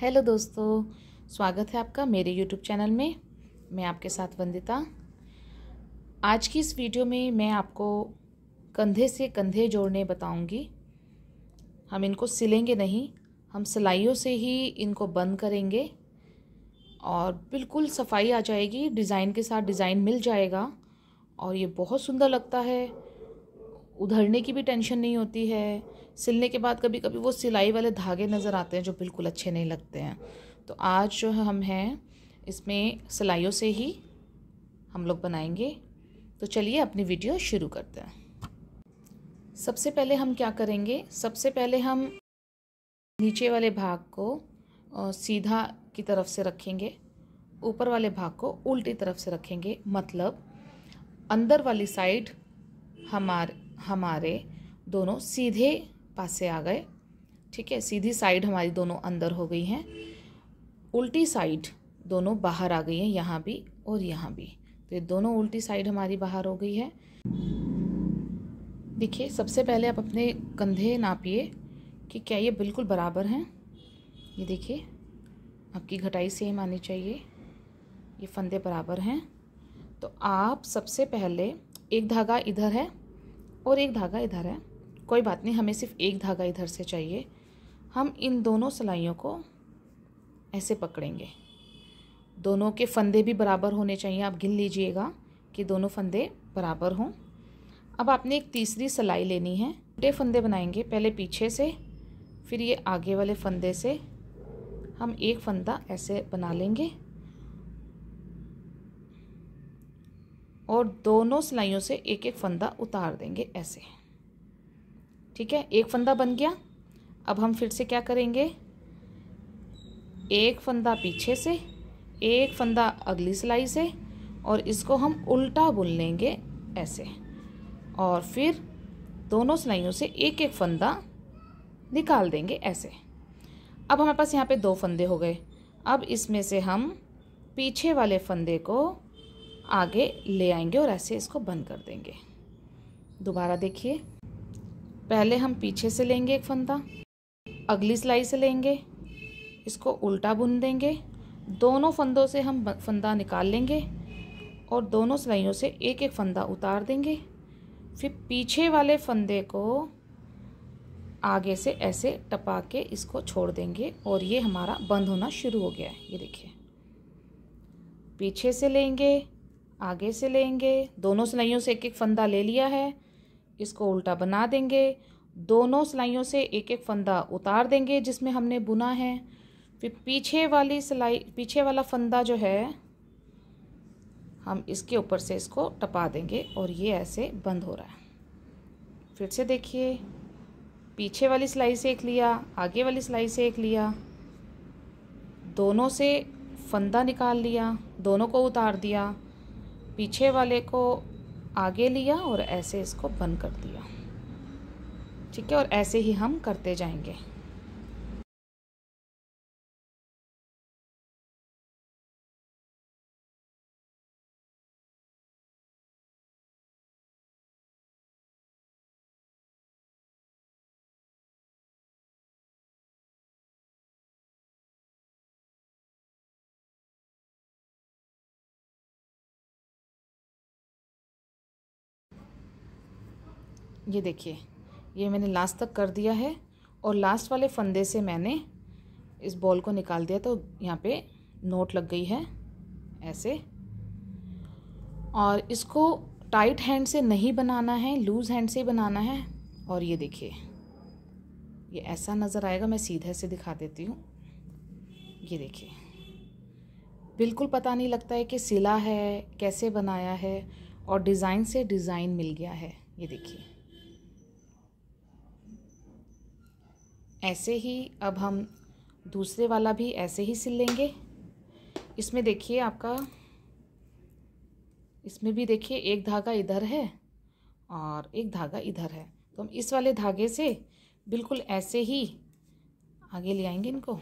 hello दोस्तों स्वागत है आपका मेरे यूट्यूब चैनल में मैं आपके साथ वंदिता आज की इस वीडियो में मैं आपको कंधे से कंधे जोड़ने बताऊंगी हम इनको सिलेंगे नहीं हम सिलाइयों से ही इनको बंद करेंगे और बिल्कुल सफाई आ जाएगी डिज़ाइन के साथ डिज़ाइन मिल जाएगा और ये बहुत सुंदर लगता है उधरने की भी टेंशन नहीं होती है सिलने के बाद कभी कभी वो सिलाई वाले धागे नज़र आते हैं जो बिल्कुल अच्छे नहीं लगते हैं तो आज जो है हम हैं इसमें सिलाइयों से ही हम लोग बनाएंगे तो चलिए अपनी वीडियो शुरू करते हैं सबसे पहले हम क्या करेंगे सबसे पहले हम नीचे वाले भाग को सीधा की तरफ से रखेंगे ऊपर वाले भाग को उल्टी तरफ से रखेंगे मतलब अंदर वाली साइड हमार हमारे दोनों सीधे पास से आ गए ठीक है सीधी साइड हमारी दोनों अंदर हो गई हैं उल्टी साइड दोनों बाहर आ गई हैं यहाँ भी और यहाँ भी तो ये दोनों उल्टी साइड हमारी बाहर हो गई है देखिए सबसे पहले आप अपने कंधे नापिए कि क्या ये बिल्कुल बराबर हैं ये देखिए आपकी घटाई सेम आनी चाहिए ये फंदे बराबर हैं तो आप सबसे पहले एक धागा इधर है और एक धागा इधर है कोई बात नहीं हमें सिर्फ एक धागा इधर से चाहिए हम इन दोनों सिलाइयों को ऐसे पकड़ेंगे दोनों के फंदे भी बराबर होने चाहिए आप गिन लीजिएगा कि दोनों फंदे बराबर हों अब आपने एक तीसरी सिलाई लेनी है छोटे फंदे बनाएंगे पहले पीछे से फिर ये आगे वाले फंदे से हम एक फंदा ऐसे बना लेंगे और दोनों सिलाइयों से एक एक फंदा उतार देंगे ऐसे ठीक है एक फंदा बन गया अब हम फिर से क्या करेंगे एक फंदा पीछे से एक फंदा अगली सिलाई से और इसको हम उल्टा बुन लेंगे ऐसे और फिर दोनों सिलाइयों से एक एक फंदा निकाल देंगे ऐसे अब हमारे पास यहाँ पे दो फंदे हो गए अब इसमें से हम पीछे वाले फंदे को आगे ले आएंगे और ऐसे इसको बंद कर देंगे दोबारा देखिए पहले हम पीछे से लेंगे एक फंदा अगली सिलाई से लेंगे इसको उल्टा बुन देंगे दोनों फंदों से हम फंदा निकाल लेंगे और दोनों सिलाइयों से एक एक फंदा उतार देंगे फिर पीछे वाले फंदे को आगे से ऐसे टपा के इसको छोड़ देंगे और ये हमारा बंद होना शुरू हो गया है ये देखिए पीछे से लेंगे आगे से लेंगे दोनों सिलाइयों से एक एक फंदा ले लिया है इसको उल्टा बना देंगे दोनों सिलाइयों से एक एक फंदा उतार देंगे जिसमें हमने बुना है फिर पीछे वाली सिलाई पीछे वाला फंदा जो है हम इसके ऊपर से इसको टपा देंगे और ये ऐसे बंद हो रहा है फिर से देखिए पीछे वाली सिलाई से एक लिया आगे वाली सिलाई से एक लिया दोनों से फंदा निकाल लिया दोनों को उतार दिया पीछे वाले को आगे लिया और ऐसे इसको बंद कर दिया ठीक है और ऐसे ही हम करते जाएंगे ये देखिए ये मैंने लास्ट तक कर दिया है और लास्ट वाले फंदे से मैंने इस बॉल को निकाल दिया तो यहाँ पे नोट लग गई है ऐसे और इसको टाइट हैंड से नहीं बनाना है लूज़ हैंड से बनाना है और ये देखिए ये ऐसा नज़र आएगा मैं सीधे से दिखा देती हूँ ये देखिए बिल्कुल पता नहीं लगता है कि सिला है कैसे बनाया है और डिज़ाइन से डिज़ाइन मिल गया है ये देखिए ऐसे ही अब हम दूसरे वाला भी ऐसे ही सिल लेंगे इसमें देखिए आपका इसमें भी देखिए एक धागा इधर है और एक धागा इधर है तो हम इस वाले धागे से बिल्कुल ऐसे ही आगे ले आएंगे इनको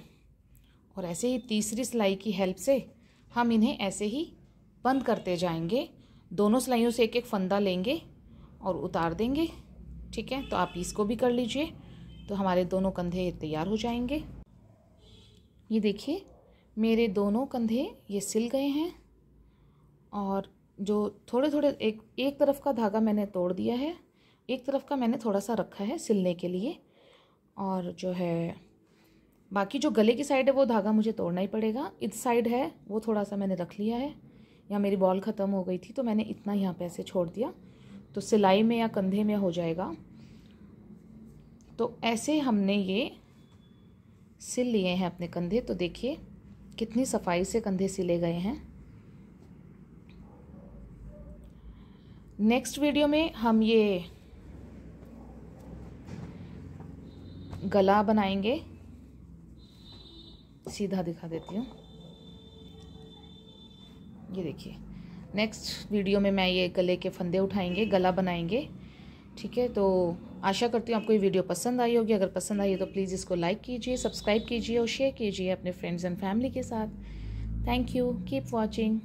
और ऐसे ही तीसरी सिलाई की हेल्प से हम इन्हें ऐसे ही बंद करते जाएंगे दोनों सिलाइयों से एक एक फंदा लेंगे और उतार देंगे ठीक है तो आप इसको भी कर लीजिए तो हमारे दोनों कंधे तैयार हो जाएंगे ये देखिए मेरे दोनों कंधे ये सिल गए हैं और जो थोड़े थोड़े एक एक तरफ का धागा मैंने तोड़ दिया है एक तरफ का मैंने थोड़ा सा रखा है सिलने के लिए और जो है बाकी जो गले की साइड है वो धागा मुझे तोड़ना ही पड़ेगा इस साइड है वो थोड़ा सा मैंने रख लिया है या मेरी बॉल ख़त्म हो गई थी तो मैंने इतना यहाँ पे ऐसे छोड़ दिया तो सिलाई में या कंधे में हो जाएगा तो ऐसे हमने ये सिल लिए हैं अपने कंधे तो देखिए कितनी सफाई से कंधे सिले गए हैं नेक्स्ट वीडियो में हम ये गला बनाएंगे सीधा दिखा देती हूँ ये देखिए नेक्स्ट वीडियो में मैं ये गले के फंदे उठाएंगे गला बनाएंगे ठीक है तो आशा करती हूँ आपको ये वीडियो पसंद आई होगी अगर पसंद आई है तो प्लीज़ इसको लाइक कीजिए सब्सक्राइब कीजिए और शेयर कीजिए अपने फ्रेंड्स एंड फैमिली के साथ थैंक यू कीप वॉचिंग